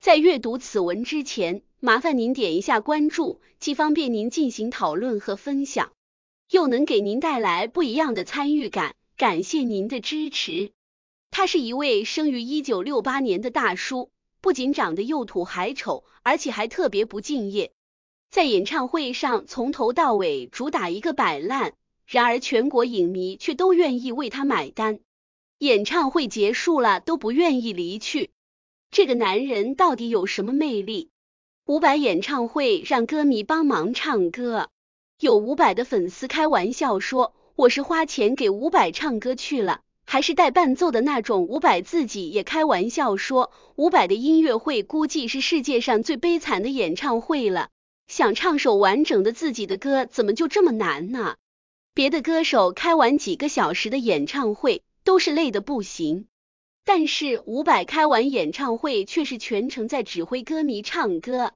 在阅读此文之前，麻烦您点一下关注，既方便您进行讨论和分享，又能给您带来不一样的参与感。感谢您的支持。他是一位生于一九六八年的大叔，不仅长得又土还丑，而且还特别不敬业。在演唱会上从头到尾主打一个摆烂，然而全国影迷却都愿意为他买单。演唱会结束了都不愿意离去。这个男人到底有什么魅力？伍佰演唱会让歌迷帮忙唱歌，有伍佰的粉丝开玩笑说：“我是花钱给伍佰唱歌去了。”还是带伴奏的那种。伍佰自己也开玩笑说：“伍佰的音乐会估计是世界上最悲惨的演唱会了。”想唱首完整的自己的歌，怎么就这么难呢？别的歌手开完几个小时的演唱会，都是累的不行。但是伍佰开完演唱会，却是全程在指挥歌迷唱歌，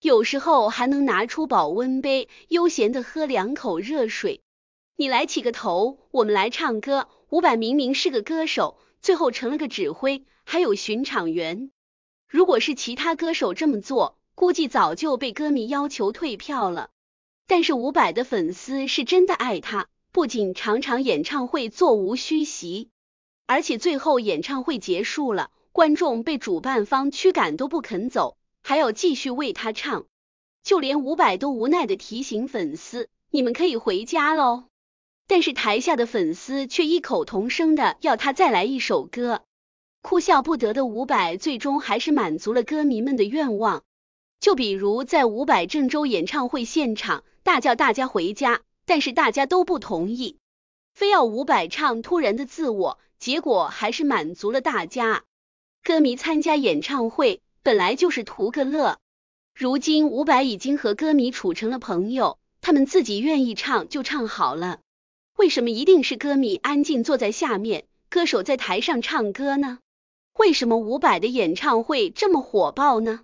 有时候还能拿出保温杯，悠闲的喝两口热水。你来起个头，我们来唱歌。伍佰明明是个歌手，最后成了个指挥，还有巡场员。如果是其他歌手这么做，估计早就被歌迷要求退票了。但是伍佰的粉丝是真的爱他，不仅常常演唱会座无虚席。而且最后演唱会结束了，观众被主办方驱赶都不肯走，还要继续为他唱。就连伍佰都无奈的提醒粉丝：“你们可以回家喽。”但是台下的粉丝却异口同声的要他再来一首歌。哭笑不得的伍佰最终还是满足了歌迷们的愿望。就比如在伍佰郑州演唱会现场，大叫大家回家，但是大家都不同意，非要伍佰唱突然的自我。结果还是满足了大家。歌迷参加演唱会本来就是图个乐，如今伍佰已经和歌迷处成了朋友，他们自己愿意唱就唱好了。为什么一定是歌迷安静坐在下面，歌手在台上唱歌呢？为什么伍佰的演唱会这么火爆呢？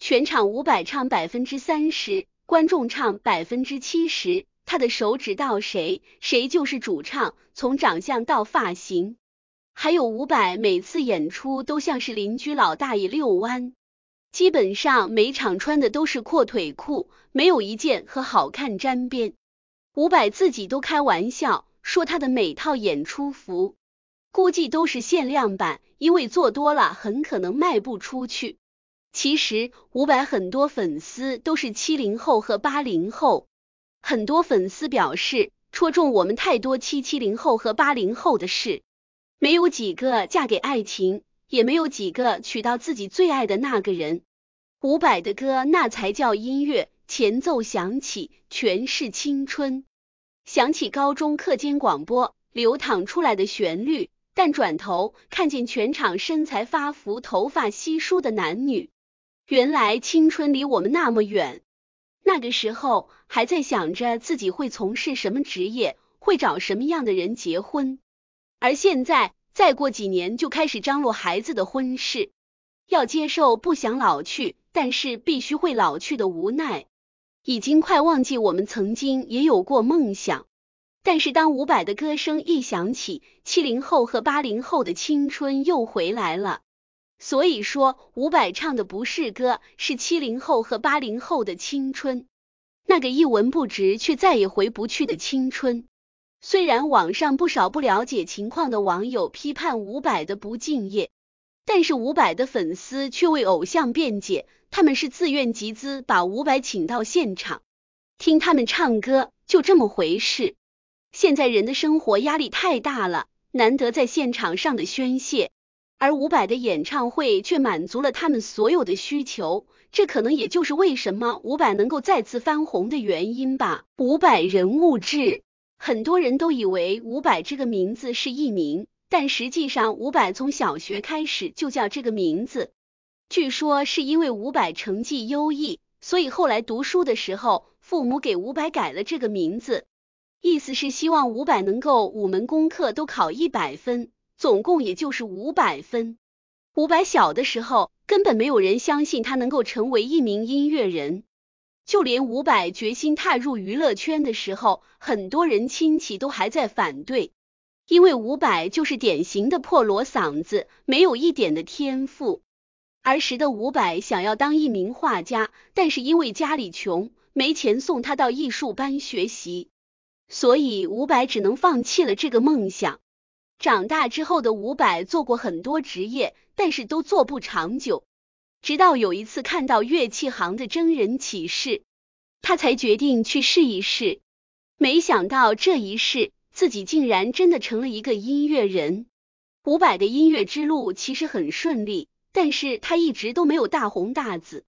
全场伍佰唱百分之三十，观众唱百分之七十，他的手指到谁，谁就是主唱，从长相到发型。还有伍佰，每次演出都像是邻居老大爷遛弯，基本上每场穿的都是阔腿裤，没有一件和好看沾边。伍佰自己都开玩笑说，他的每套演出服估计都是限量版，因为做多了很可能卖不出去。其实伍佰很多粉丝都是七零后和八零后，很多粉丝表示戳中我们太多七七零后和八零后的事。没有几个嫁给爱情，也没有几个娶到自己最爱的那个人。伍佰的歌那才叫音乐，前奏响起，全是青春，想起高中课间广播流淌出来的旋律。但转头看见全场身材发福、头发稀疏的男女，原来青春离我们那么远。那个时候还在想着自己会从事什么职业，会找什么样的人结婚。而现在，再过几年就开始张罗孩子的婚事，要接受不想老去，但是必须会老去的无奈，已经快忘记我们曾经也有过梦想。但是当伍佰的歌声一响起，七零后和八零后的青春又回来了。所以说，伍佰唱的不是歌，是七零后和八零后的青春，那个一文不值却再也回不去的青春。虽然网上不少不了解情况的网友批判伍佰的不敬业，但是伍佰的粉丝却为偶像辩解，他们是自愿集资把伍佰请到现场听他们唱歌，就这么回事。现在人的生活压力太大了，难得在现场上的宣泄，而伍佰的演唱会却满足了他们所有的需求，这可能也就是为什么伍佰能够再次翻红的原因吧。伍佰人物志。很多人都以为伍佰这个名字是艺名，但实际上伍佰从小学开始就叫这个名字。据说是因为伍佰成绩优异，所以后来读书的时候，父母给伍佰改了这个名字，意思是希望伍佰能够五门功课都考一百分，总共也就是五百分。伍佰小的时候，根本没有人相信他能够成为一名音乐人。就连伍佰决心踏入娱乐圈的时候，很多人亲戚都还在反对，因为伍佰就是典型的破锣嗓子，没有一点的天赋。儿时的伍佰想要当一名画家，但是因为家里穷，没钱送他到艺术班学习，所以伍佰只能放弃了这个梦想。长大之后的伍佰做过很多职业，但是都做不长久。直到有一次看到乐器行的征人启事，他才决定去试一试。没想到这一试，自己竟然真的成了一个音乐人。伍佰的音乐之路其实很顺利，但是他一直都没有大红大紫。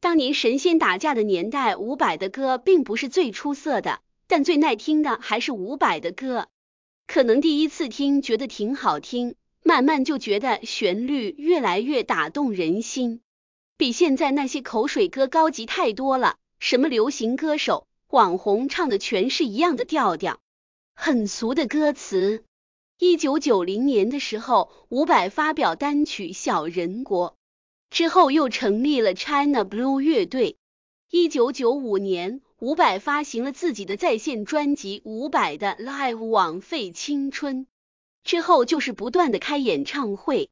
当年神仙打架的年代，伍佰的歌并不是最出色的，但最耐听的还是伍佰的歌。可能第一次听觉得挺好听，慢慢就觉得旋律越来越打动人心。比现在那些口水歌高级太多了，什么流行歌手、网红唱的全是一样的调调，很俗的歌词。一九九零年的时候，伍佰发表单曲《小人国》，之后又成立了 China Blue 乐队。一九九五年，伍佰发行了自己的在线专辑《伍佰的 Live 枉费青春》，之后就是不断的开演唱会。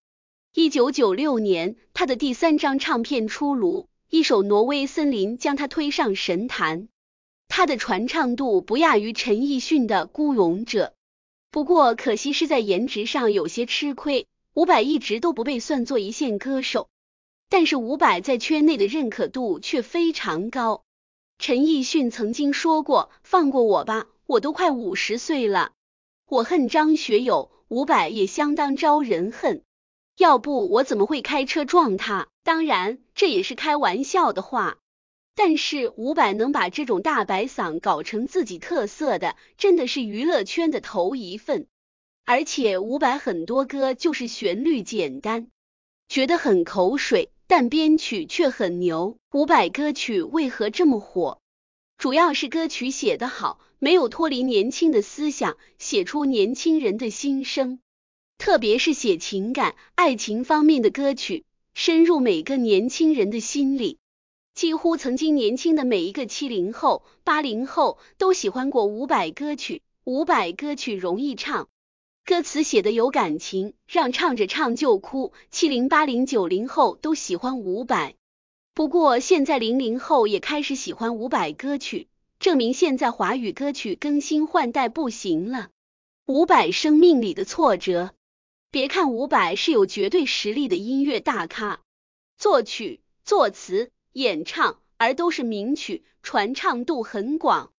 一九九六年，他的第三张唱片出炉，一首《挪威森林》将他推上神坛。他的传唱度不亚于陈奕迅的《孤勇者》，不过可惜是在颜值上有些吃亏。伍佰一直都不被算作一线歌手，但是伍佰在圈内的认可度却非常高。陈奕迅曾经说过：“放过我吧，我都快五十岁了。”我恨张学友，伍佰也相当招人恨。要不我怎么会开车撞他？当然，这也是开玩笑的话。但是伍佰能把这种大白嗓搞成自己特色的，真的是娱乐圈的头一份。而且伍佰很多歌就是旋律简单，觉得很口水，但编曲却很牛。伍佰歌曲为何这么火？主要是歌曲写得好，没有脱离年轻的思想，写出年轻人的心声。特别是写情感、爱情方面的歌曲，深入每个年轻人的心里。几乎曾经年轻的每一个七零后、八零后都喜欢过伍佰歌曲。伍佰歌曲容易唱，歌词写的有感情，让唱着唱就哭。七零、八零、九零后都喜欢伍佰。不过现在零零后也开始喜欢伍佰歌曲，证明现在华语歌曲更新换代不行了。伍佰《生命里的挫折》。别看伍佰是有绝对实力的音乐大咖，作曲、作词、演唱，而都是名曲，传唱度很广。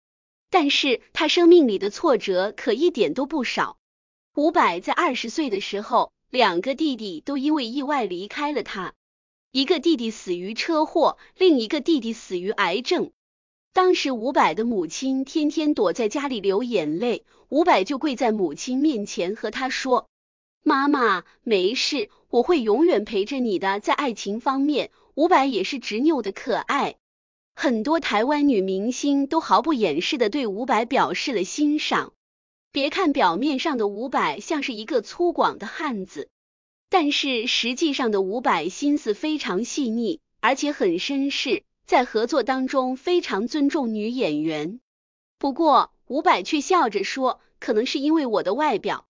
但是他生命里的挫折可一点都不少。伍佰在二十岁的时候，两个弟弟都因为意外离开了他，一个弟弟死于车祸，另一个弟弟死于癌症。当时伍佰的母亲天天躲在家里流眼泪，伍佰就跪在母亲面前和他说。妈妈没事，我会永远陪着你的。在爱情方面，伍佰也是执拗的可爱。很多台湾女明星都毫不掩饰的对伍佰表示了欣赏。别看表面上的伍佰像是一个粗犷的汉子，但是实际上的伍佰心思非常细腻，而且很绅士，在合作当中非常尊重女演员。不过，伍佰却笑着说，可能是因为我的外表。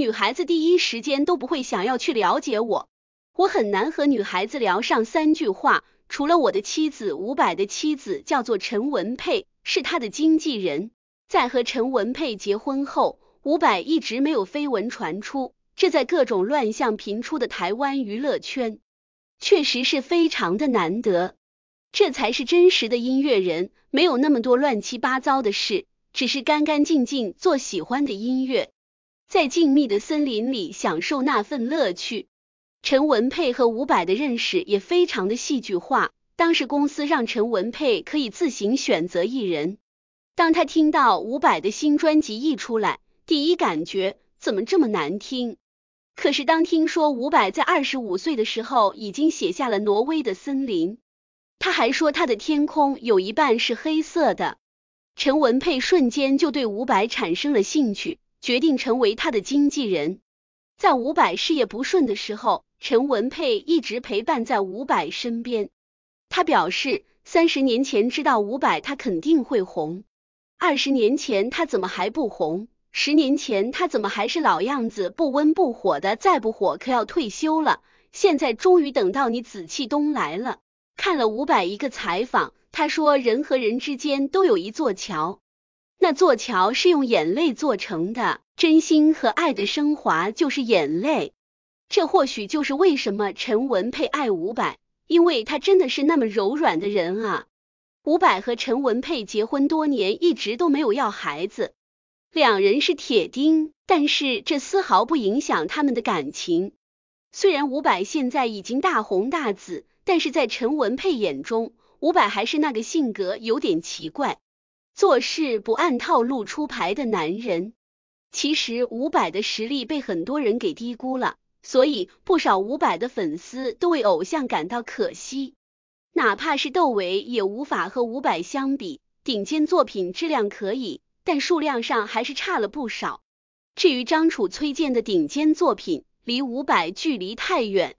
女孩子第一时间都不会想要去了解我，我很难和女孩子聊上三句话。除了我的妻子，伍佰的妻子叫做陈文佩，是他的经纪人。在和陈文佩结婚后，伍佰一直没有绯闻传出，这在各种乱象频出的台湾娱乐圈，确实是非常的难得。这才是真实的音乐人，没有那么多乱七八糟的事，只是干干净净做喜欢的音乐。在静谧的森林里享受那份乐趣。陈文佩和伍佰的认识也非常的戏剧化。当时公司让陈文佩可以自行选择艺人，当他听到伍佰的新专辑一出来，第一感觉怎么这么难听？可是当听说伍佰在二十五岁的时候已经写下了《挪威的森林》，他还说他的天空有一半是黑色的，陈文佩瞬间就对伍佰产生了兴趣。决定成为他的经纪人，在伍佰事业不顺的时候，陈文佩一直陪伴在伍佰身边。他表示，三十年前知道伍佰他肯定会红；二十年前他怎么还不红？十年前他怎么还是老样子不温不火的？再不火可要退休了。现在终于等到你紫气东来了。看了伍佰一个采访，他说人和人之间都有一座桥。那座桥是用眼泪做成的，真心和爱的升华就是眼泪。这或许就是为什么陈文佩爱伍佰，因为他真的是那么柔软的人啊。伍佰和陈文佩结婚多年，一直都没有要孩子，两人是铁钉，但是这丝毫不影响他们的感情。虽然伍佰现在已经大红大紫，但是在陈文佩眼中，伍佰还是那个性格有点奇怪。做事不按套路出牌的男人，其实伍佰的实力被很多人给低估了，所以不少伍佰的粉丝都为偶像感到可惜。哪怕是窦唯，也无法和伍佰相比。顶尖作品质量可以，但数量上还是差了不少。至于张楚、崔健的顶尖作品，离伍佰距离太远。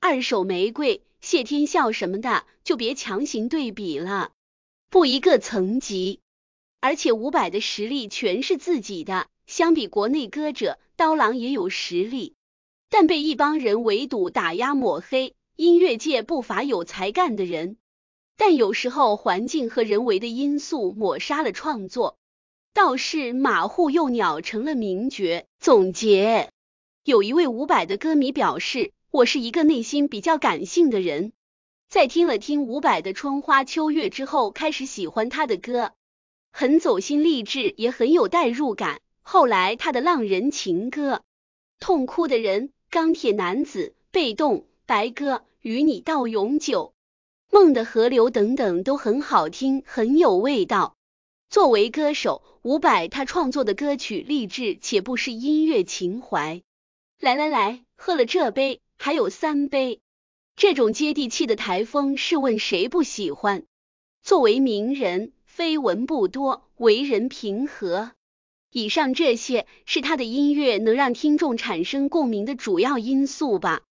二手玫瑰、谢天笑什么的，就别强行对比了，不一个层级。而且伍佰的实力全是自己的，相比国内歌者，刀郎也有实力，但被一帮人围堵、打压、抹黑。音乐界不乏有才干的人，但有时候环境和人为的因素抹杀了创作。倒是马户幼鸟成了名角。总结，有一位伍佰的歌迷表示：“我是一个内心比较感性的人，在听了听伍佰的《春花秋月》之后，开始喜欢他的歌。”很走心、励志，也很有代入感。后来他的《浪人情歌》《痛哭的人》《钢铁男子》《被动》《白鸽》《与你到永久》《梦的河流》等等都很好听，很有味道。作为歌手，伍佰他创作的歌曲励志且不失音乐情怀。来来来，喝了这杯，还有三杯。这种接地气的台风，试问谁不喜欢？作为名人。绯闻不多，为人平和。以上这些是他的音乐能让听众产生共鸣的主要因素吧。